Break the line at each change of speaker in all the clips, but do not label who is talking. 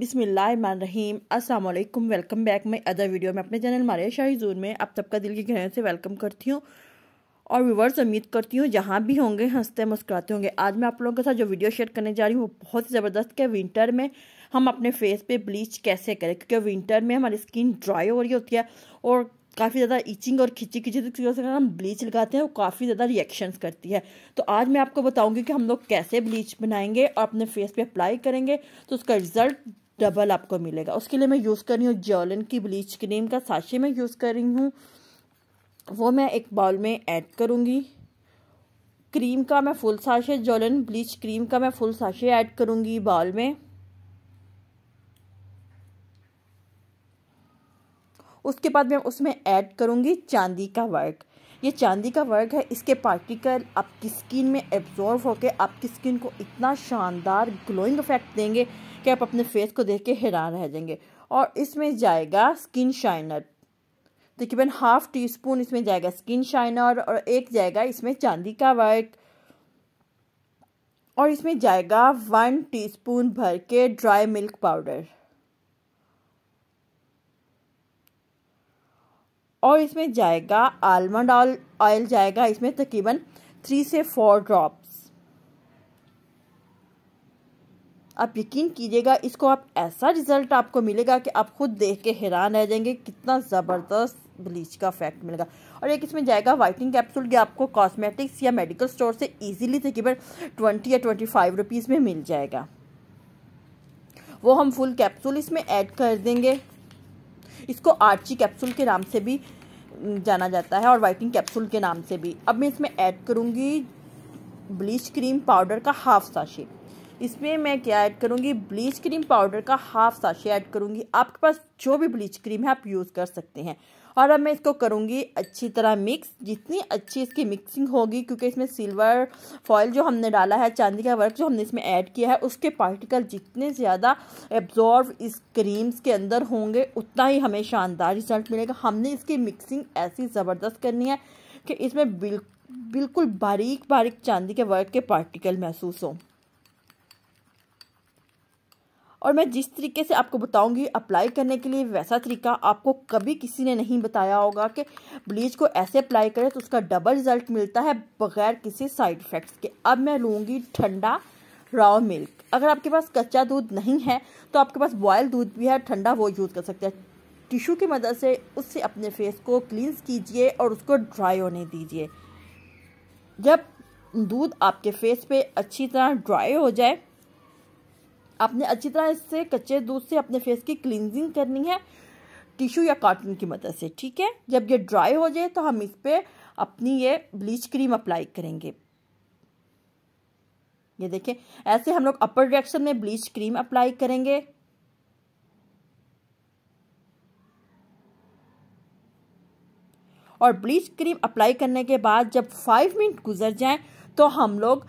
बिसमीम असलम welcome back मैं अदर वीडियो में अपने चैनल मारे जून में आप सबका दिल के गहरे से वेलकम करती हूँ और व्यूवर्स उम्मीद करती हूँ जहाँ भी होंगे हंसते मुस्कुराते होंगे आज मैं आप लोगों के साथ जो वीडियो शेयर करने जा रही हूँ वो बहुत ही ज़बरदस्त है विंटर में हम अपने फेस पे ब्लीच कैसे करें क्योंकि विंटर में हमारी स्किन ड्राई हो रही होती है और काफ़ी ज़्यादा इचिंग और खिंची खिंची की वजह से हम ब्लीच लगाते हैं वो काफ़ी ज़्यादा रिएक्शंस करती है तो आज मैं आपको बताऊंगी कि हम लोग कैसे ब्लीच बनाएंगे और अपने फेस पे अप्लाई करेंगे तो उसका रिज़ल्ट डबल आपको मिलेगा उसके लिए मैं यूज़ कर रही हूँ जॉलन की ब्लीच क्रीम का साशे में यूज़ कर रही हूँ वो मैं एक बाउल में ऐड करूँगी क्रीम का मैं full sachet Jolen bleach cream का मैं फुल साशे ऐड करूँगी बाउल में उसके बाद मैं उसमें ऐड करूँगी चांदी का वर्क ये चांदी का वर्क है इसके पार्टिकल आपकी स्किन में एब्जॉर्व होकर आपकी स्किन को इतना शानदार ग्लोइंग इफेक्ट देंगे कि आप अपने फेस को देख के हैरान रह जाएंगे और इसमें जाएगा स्किन शाइनर तकरीबन हाफ टी स्पून इसमें जाएगा स्किन शाइनर और एक जाएगा इसमें चांदी का वर्क और इसमें जाएगा वन टीस्पून भर के ड्राई मिल्क पाउडर और इसमें जाएगा आलमंड ऑयल जाएगा इसमें तकरीबन थ्री से फोर ड्रॉप्स आप यकीन कीजिएगा इसको आप ऐसा रिज़ल्ट आपको मिलेगा कि आप खुद देख के हैरान रह जाएंगे कितना ज़बरदस्त ब्लीच का इफेक्ट मिलेगा और एक इसमें जाएगा वाइटनिंग कैप्सूल ये आपको कॉस्मेटिक्स या मेडिकल स्टोर से ईजिली तकरीबन ट्वेंटी या ट्वेंटी फाइव रुपीज़ में मिल जाएगा वो हम फुल कैप्सूल इसमें ऐड कर देंगे इसको आर्ची कैप्सूल के नाम से भी जाना जाता है और वाइटनिंग कैप्सूल के नाम से भी अब मैं इसमें ऐड करूँगी ब्लीच क्रीम पाउडर का हाफ साशी इसमें मैं क्या ऐड करूँगी ब्लीच क्रीम पाउडर का हाफ साशे ऐड करूँगी आपके पास जो भी ब्लीच क्रीम है आप यूज़ कर सकते हैं और अब मैं इसको करूँगी अच्छी तरह मिक्स जितनी अच्छी इसकी मिक्सिंग होगी क्योंकि इसमें सिल्वर फॉयल जो हमने डाला है चांदी का वर्क जो हमने इसमें ऐड किया है उसके पार्टिकल जितने ज़्यादा एब्जॉर्व इस क्रीम्स के अंदर होंगे उतना ही हमें शानदार रिजल्ट मिलेगा हमने इसकी मिक्सिंग ऐसी ज़बरदस्त करनी है कि इसमें बिल बिल्कुल बारीक बारीक चांदी के वर्क के पार्टिकल महसूस हों और मैं जिस तरीके से आपको बताऊंगी अप्लाई करने के लिए वैसा तरीका आपको कभी किसी ने नहीं बताया होगा कि ब्लीच को ऐसे अप्लाई करें तो उसका डबल रिजल्ट मिलता है बगैर किसी साइड इफ़ेक्ट्स के अब मैं लूँगी ठंडा रॉ मिल्क अगर आपके पास कच्चा दूध नहीं है तो आपके पास बॉयल दूध भी है ठंडा वो यूज़ कर सकते हैं टिशू की मदद से उससे अपने फेस को क्लींस कीजिए और उसको ड्राई होने दीजिए जब दूध आपके फेस पे अच्छी तरह ड्राई हो जाए आपने अच्छी तरह इससे कच्चे दूध से अपने फेस की क्लिनजिंग करनी है टिश्यू या कॉटन की मदद से ठीक है जब ये ड्राई हो जाए तो हम इस पर अपनी ये ब्लीच क्रीम अप्लाई करेंगे ये देखें ऐसे हम लोग अपर डायरेक्शन में ब्लीच क्रीम अप्लाई करेंगे और ब्लीच क्रीम अप्लाई करने के बाद जब फाइव मिनट गुजर जाएं तो हम लोग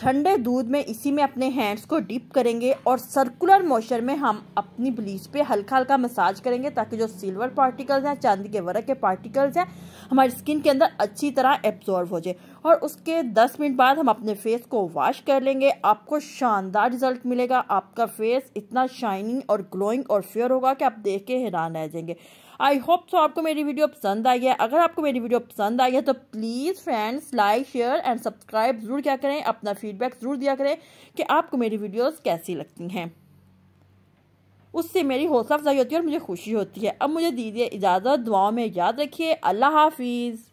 ठंडे दूध में इसी में अपने हैंड्स को डिप करेंगे और सर्कुलर मोशन में हम अपनी ब्लीच पे हल्का हल्का मसाज करेंगे ताकि जो सिल्वर पार्टिकल्स हैं चांदी के वर्क के पार्टिकल्स हैं हमारी स्किन के अंदर अच्छी तरह एब्जॉर्व हो जाए और उसके 10 मिनट बाद हम अपने फेस को वॉश कर लेंगे आपको शानदार रिजल्ट मिलेगा आपका फेस इतना शाइनिंग और ग्लोइंग और फेयर होगा कि आप देख के हैरान रह जाएंगे आई होप सो आपको मेरी वीडियो पसंद आई है अगर आपको मेरी वीडियो पसंद आई है तो please friends like share and subscribe ज़रूर क्या करें अपना फीडबैक ज़रूर दिया करें कि आपको मेरी वीडियोस कैसी लगती हैं उससे मेरी हौसला अफजाई होती है और मुझे खुशी होती है अब मुझे दीजिए इजाज़त दुआओं में याद रखिए अल्लाह हाफिज़